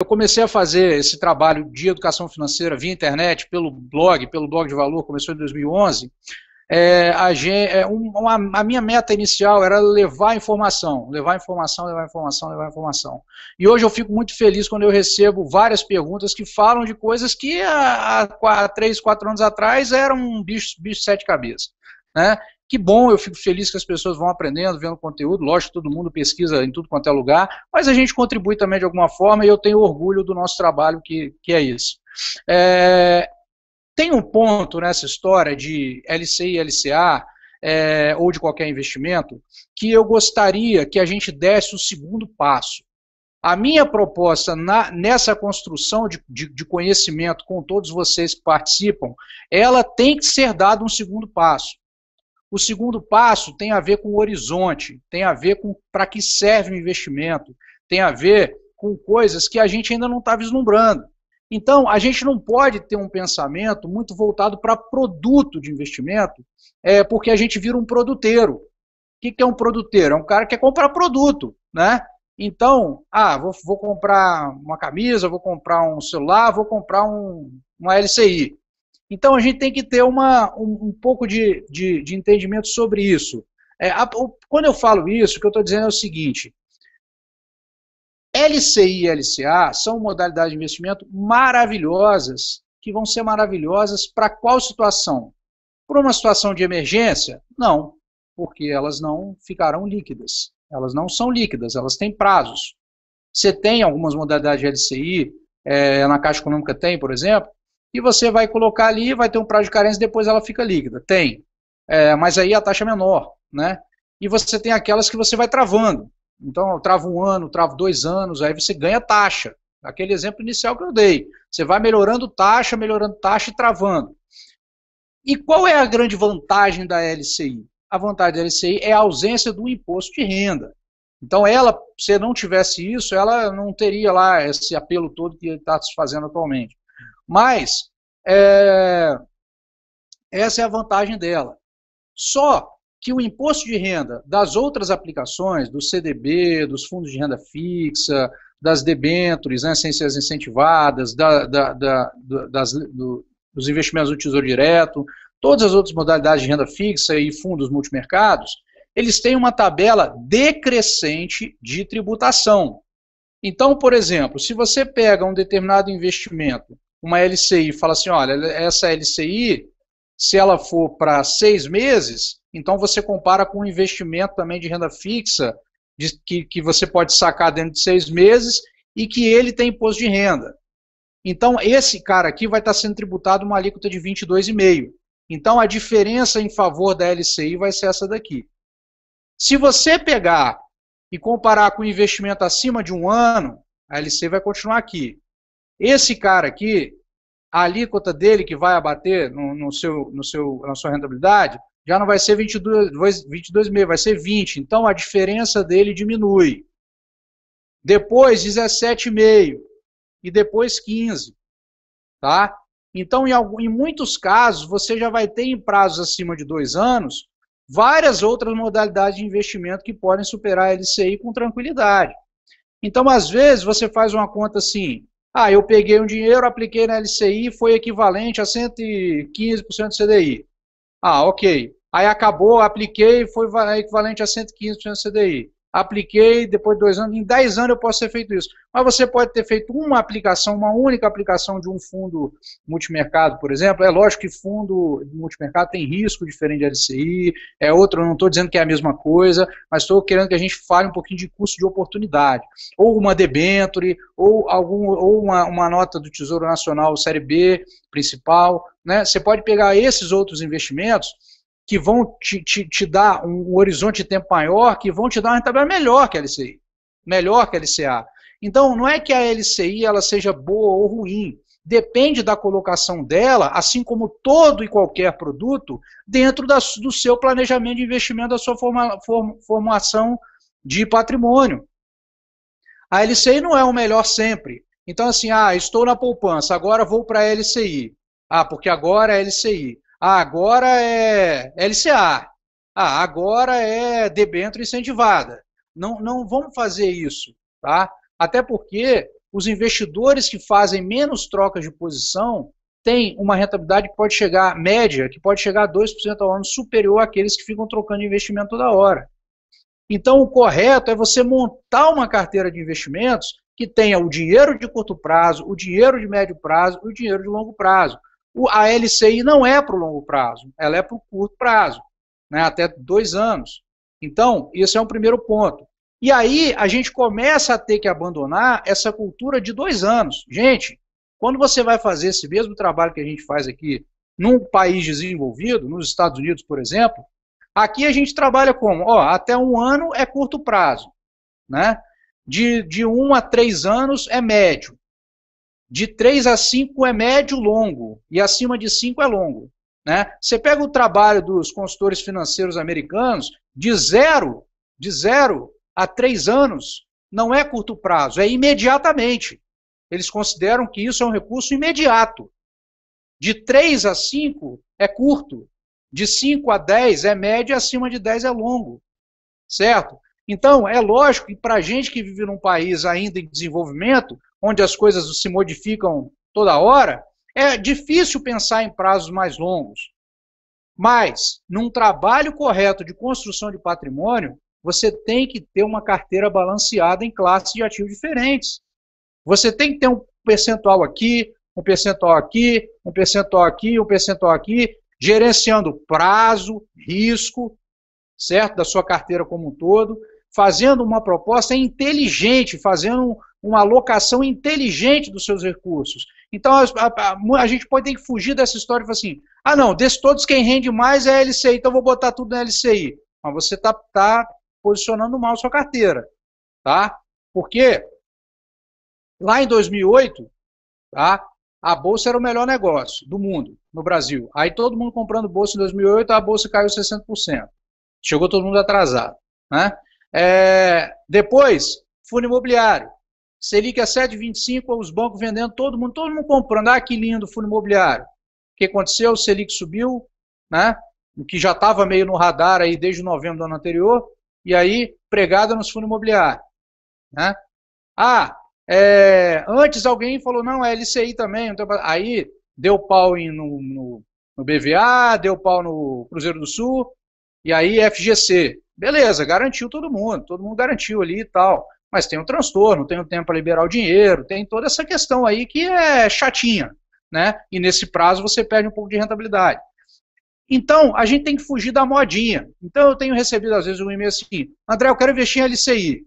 Eu comecei a fazer esse trabalho de educação financeira via internet, pelo blog, pelo blog de valor, começou em 2011. É, a, é, uma, a, minha meta inicial era levar informação, levar informação, levar informação, levar informação. E hoje eu fico muito feliz quando eu recebo várias perguntas que falam de coisas que há, há, há três, quatro anos atrás eram um bicho, bicho de sete cabeças. Né? Que bom, eu fico feliz que as pessoas vão aprendendo, vendo conteúdo. Lógico, todo mundo pesquisa em tudo quanto é lugar, mas a gente contribui também de alguma forma e eu tenho orgulho do nosso trabalho, que, que é isso. É, tem um ponto nessa história de LCI e LCA, é, ou de qualquer investimento, que eu gostaria que a gente desse o segundo passo. A minha proposta na, nessa construção de, de, de, conhecimento com todos vocês que participam, ela tem que ser dada um segundo passo. O segundo passo tem a ver com o horizonte, tem a ver com para que serve o investimento, tem a ver com coisas que a gente ainda não está vislumbrando. Então, a gente não pode ter um pensamento muito voltado para produto de investimento, é, porque a gente vira um produteiro. O que, que é um produteiro? É um cara que quer comprar produto, né? Então, ah, vou, vou comprar uma camisa, vou comprar um celular, vou comprar um, uma LCI. Então a gente tem que ter uma, um, um pouco de, de, de, entendimento sobre isso. É, a, o, quando eu falo isso, o que eu estou dizendo é o seguinte: LCI e LCA são modalidades de investimento maravilhosas, que vão ser maravilhosas para qual situação? Para uma situação de emergência? Não, porque elas não ficarão líquidas. Elas não são líquidas, elas têm prazos. Você tem algumas modalidades de LCI, é, na Caixa Econômica tem, por exemplo, e você vai colocar ali, vai ter um prazo de carência, depois ela fica líquida. Tem. É, mas aí a taxa é menor, né? E você tem aquelas que você vai travando. Então, eu travo um ano, travo dois anos, aí você ganha taxa. Aquele exemplo inicial que eu dei. Você vai melhorando taxa, melhorando taxa e travando. E qual é a grande vantagem da LCI? A vantagem da LCI é a ausência do imposto de renda. Então, ela, se não tivesse isso, ela não teria lá esse apelo todo que está se fazendo atualmente. Mas é, essa é a vantagem dela. Só que o imposto de renda das outras aplicações, do CDB, dos fundos de renda fixa, das debêntures, né, sem ser incentivadas, da, da, da, das, do, dos investimentos do Tesouro Direto, todas as outras modalidades de renda fixa e fundos multimercados, eles têm uma tabela decrescente de tributação. Então, por exemplo, se você pega um determinado investimento uma LCI, fala assim, olha, essa LCI, se ela for para seis meses, então você compara com um investimento também de renda fixa de, que, que você pode sacar dentro de seis meses e que ele tem imposto de renda. Então, esse cara aqui vai estar tá sendo tributado uma alíquota de 22,5%. Então, a diferença em favor da LCI vai ser essa daqui. Se você pegar e comparar com o investimento acima de um ano, a LCI vai continuar aqui. Esse cara aqui, a alíquota dele que vai abater no, no seu, no seu, na sua rentabilidade já não vai ser 22,5, 22 vai ser 20. Então a diferença dele diminui. Depois 17,5 e depois 15, tá? Então em, alguns em muitos casos você já vai ter em prazos acima de dois anos várias outras modalidades de investimento que podem superar a LCI com tranquilidade. Então às vezes você faz uma conta assim, ah, eu peguei um dinheiro, apliquei na LCI, foi equivalente a 115% do CDI. Ah, ok. Aí acabou, apliquei, foi equivalente a 115% do CDI apliquei, depois de dois anos, em dez anos eu posso ter feito isso. Mas você pode ter feito uma aplicação, uma única aplicação de um fundo multimercado, por exemplo. É lógico que fundo multimercado tem risco diferente de LCI, é outro, não estou dizendo que é a mesma coisa, mas estou querendo que a gente fale um pouquinho de custo de oportunidade. Ou uma debenture, ou, algum, ou uma, uma nota do Tesouro Nacional Série B principal. Né? Você pode pegar esses outros investimentos que vão te, te, te dar um horizonte de tempo maior, que vão te dar uma rentabilidade melhor que a LCI, melhor que a LCA. Então, não é que a LCI ela seja boa ou ruim, depende da colocação dela, assim como todo e qualquer produto, dentro da, do seu planejamento de investimento, da sua forma, form, formação de patrimônio. A LCI não é o melhor sempre. Então, assim, ah, estou na poupança, agora vou para a LCI. Ah, porque agora é a LCI. Ah, agora é LCA. Ah, agora é debênture incentivada. Não, não vamos fazer isso, tá? Até porque os investidores que fazem menos trocas de posição têm uma rentabilidade que pode chegar, média, que pode chegar a 2% ao ano, superior àqueles que ficam trocando investimento toda hora. Então, o correto é você montar uma carteira de investimentos que tenha o dinheiro de curto prazo, o dinheiro de médio prazo e o dinheiro de longo prazo a LCI não é para o longo prazo, ela é para o curto prazo, né, até dois anos. Então, esse é um primeiro ponto. E aí a gente começa a ter que abandonar essa cultura de dois anos. Gente, quando você vai fazer esse mesmo trabalho que a gente faz aqui num país desenvolvido, nos Estados Unidos, por exemplo, aqui a gente trabalha como? Ó, até um ano é curto prazo, né? De, de um a três anos é médio. De 3 a 5 é médio longo e acima de 5 é longo. Né? Você pega o trabalho dos consultores financeiros americanos, de zero, de zero a 3 anos, não é curto prazo, é imediatamente. Eles consideram que isso é um recurso imediato. De 3 a 5 é curto, de 5 a 10 é médio e acima de 10 é longo. Certo? Então, é lógico que para a gente que vive num país ainda em desenvolvimento, onde as coisas se modificam toda hora, é difícil pensar em prazos mais longos. Mas, num trabalho correto de construção de patrimônio, você tem que ter uma carteira balanceada em classes de ativos diferentes. Você tem que ter um percentual aqui, um percentual aqui, um percentual aqui, um percentual aqui, gerenciando prazo, risco, certo? Da sua carteira como um todo, fazendo uma proposta inteligente, fazendo uma alocação inteligente dos seus recursos. Então a, a, a gente pode ter que fugir dessa história e falar assim: ah, não, desses todos quem rende mais é a LCI, então vou botar tudo na LCI. Mas você está tá posicionando mal sua carteira. Tá? Porque lá em 2008, tá, a bolsa era o melhor negócio do mundo, no Brasil. Aí todo mundo comprando bolsa em 2008, a bolsa caiu 60%. Chegou todo mundo atrasado. Né? É, depois, fundo imobiliário. Selic a é 7,25, os bancos vendendo, todo mundo, todo mundo comprando. Ah, que lindo o fundo imobiliário. O que aconteceu? O Selic subiu, né? O que já estava meio no radar aí desde novembro do ano anterior, e aí pregada nos fundos imobiliários. Né? Ah, é, antes alguém falou, não, é LCI também. Então, aí deu pau em, no, no, no BVA, deu pau no Cruzeiro do Sul, e aí FGC. Beleza, garantiu todo mundo, todo mundo garantiu ali e tal mas tem um transtorno, tem o um tempo para liberar o dinheiro, tem toda essa questão aí que é chatinha, né? E nesse prazo você perde um pouco de rentabilidade. Então, a gente tem que fugir da modinha. Então, eu tenho recebido, às vezes, um e-mail assim, André, eu quero investir em LCI.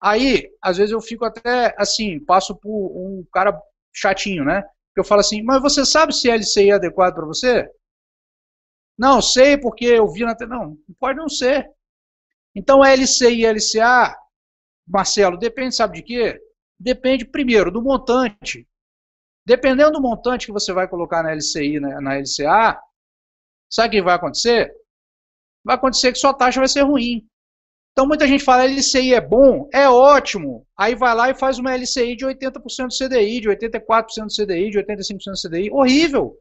Aí, às vezes, eu fico até, assim, passo por um cara chatinho, né? Que eu falo assim, mas você sabe se LCI é adequado para você? Não, sei porque eu vi na... Não, pode não ser. Então, é LCI e LCA Marcelo, depende, sabe de quê? Depende, primeiro, do montante. Dependendo do montante que você vai colocar na LCI, né, na, na LCA, sabe o que vai acontecer? Vai acontecer que sua taxa vai ser ruim. Então muita gente fala LCI é bom, é ótimo. Aí vai lá e faz uma LCI de 80% do CDI, de 84% do CDI, de 85% do CDI. Horrível.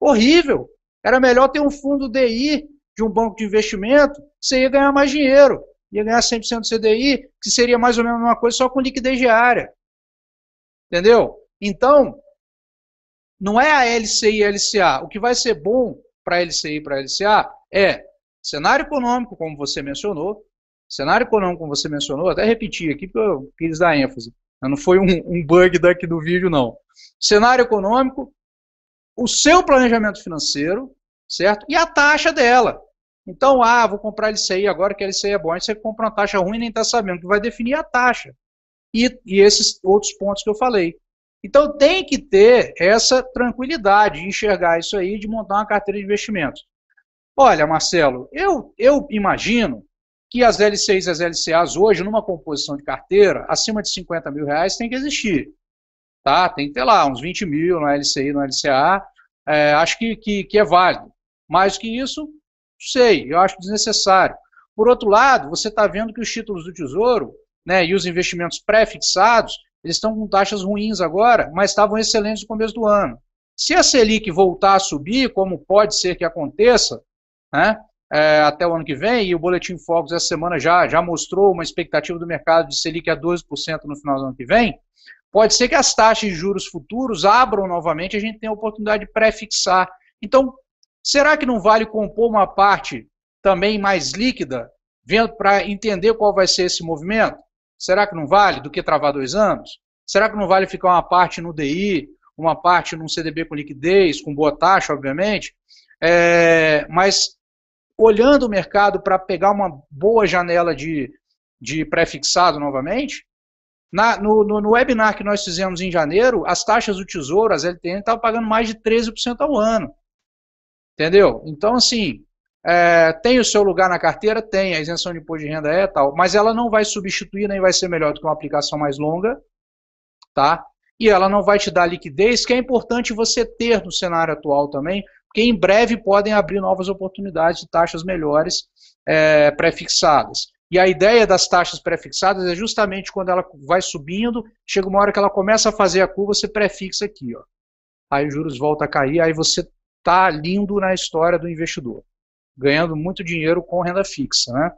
Horrível. Era melhor ter um fundo DI de um banco de investimento, você ia ganhar mais dinheiro ia ganhar 100% do CDI, que seria mais ou menos a mesma coisa só com liquidez diária. Entendeu? Então, não é a LCI e a LCA. O que vai ser bom para a LCI e para a LCA é cenário econômico, como você mencionou, cenário econômico, como você mencionou, até repetir aqui porque eu quis dar ênfase. Não foi um, um bug daqui do vídeo, não. Cenário econômico, o seu planejamento financeiro, certo? E a taxa dela. Então, ah, vou comprar LCI agora que a LCI é bom. Aí você compra uma taxa ruim e nem está sabendo, que vai definir a taxa. E, e esses outros pontos que eu falei. Então, tem que ter essa tranquilidade de enxergar isso aí, de montar uma carteira de investimentos. Olha, Marcelo, eu, eu imagino que as LCIs e as LCAs hoje, numa composição de carteira, acima de 50 mil reais, tem que existir. Tá? Tem que ter lá uns 20 mil na LCI, na LCA. É, acho que, que, que é válido. Mais que isso, sei, eu acho desnecessário. Por outro lado, você está vendo que os títulos do Tesouro né, e os investimentos pré-fixados, eles estão com taxas ruins agora, mas estavam excelentes no começo do ano. Se a Selic voltar a subir, como pode ser que aconteça, né, é, até o ano que vem, e o Boletim Focus essa semana já, já mostrou uma expectativa do mercado de Selic a 12% no final do ano que vem, pode ser que as taxas de juros futuros abram novamente e a gente tenha a oportunidade de pré-fixar. Então, Será que não vale compor uma parte também mais líquida, vendo para entender qual vai ser esse movimento? Será que não vale do que travar dois anos? Será que não vale ficar uma parte no DI, uma parte num CDB com liquidez, com boa taxa, obviamente? É, mas olhando o mercado para pegar uma boa janela de, de pré-fixado novamente, na, no, no, no, webinar que nós fizemos em janeiro, as taxas do Tesouro, as LTN, estavam pagando mais de 13% ao ano. Entendeu? Então, assim, é, tem o seu lugar na carteira? Tem, a isenção de imposto de renda é tal, mas ela não vai substituir nem vai ser melhor do que uma aplicação mais longa, tá? E ela não vai te dar liquidez, que é importante você ter no cenário atual também, porque em breve podem abrir novas oportunidades de taxas melhores é, pré-fixadas. E a ideia das taxas pré-fixadas é justamente quando ela vai subindo, chega uma hora que ela começa a fazer a curva, você pré-fixa aqui, ó. Aí os juros volta a cair, aí você está lindo na história do investidor, ganhando muito dinheiro com renda fixa. Né?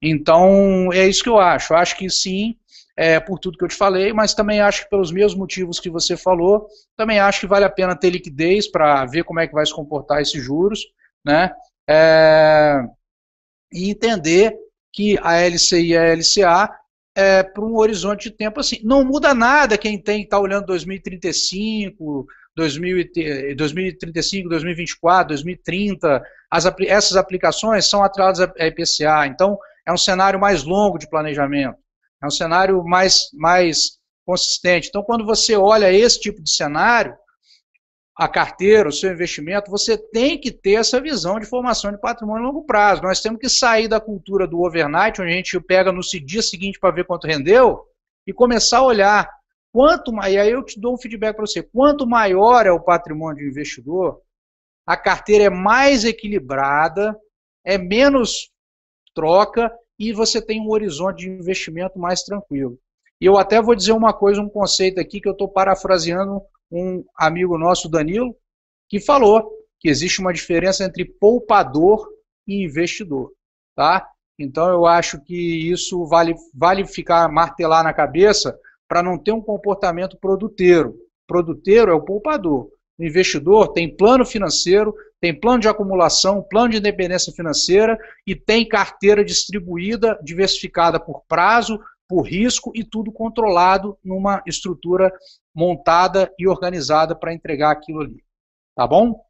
Então, é isso que eu acho. Acho que sim, é, por tudo que eu te falei, mas também acho que pelos mesmos motivos que você falou, também acho que vale a pena ter liquidez para ver como é que vai se comportar esses juros, né? É, e entender que a LCI e a LCA é para um horizonte de tempo assim. Não muda nada quem tem está olhando 2035, 2035, 2024, 2030, as, essas aplicações são atreladas à IPCA. Então, é um cenário mais longo de planejamento, é um cenário mais, mais consistente. Então, quando você olha esse tipo de cenário, a carteira, o seu investimento, você tem que ter essa visão de formação de patrimônio a longo prazo. Nós temos que sair da cultura do overnight, onde a gente pega no dia seguinte para ver quanto rendeu, e começar a olhar Quanto mais, e aí eu te dou um feedback para você, quanto maior é o patrimônio do investidor, a carteira é mais equilibrada, é menos troca e você tem um horizonte de investimento mais tranquilo. E eu até vou dizer uma coisa, um conceito aqui que eu estou parafraseando um amigo nosso, Danilo, que falou que existe uma diferença entre poupador e investidor, tá? Então eu acho que isso vale, vale ficar martelar na cabeça, para não ter um comportamento produteiro. Produteiro é o poupador. O investidor tem plano financeiro, tem plano de acumulação, plano de independência financeira e tem carteira distribuída, diversificada por prazo, por risco e tudo controlado numa estrutura montada e organizada para entregar aquilo ali. Tá bom?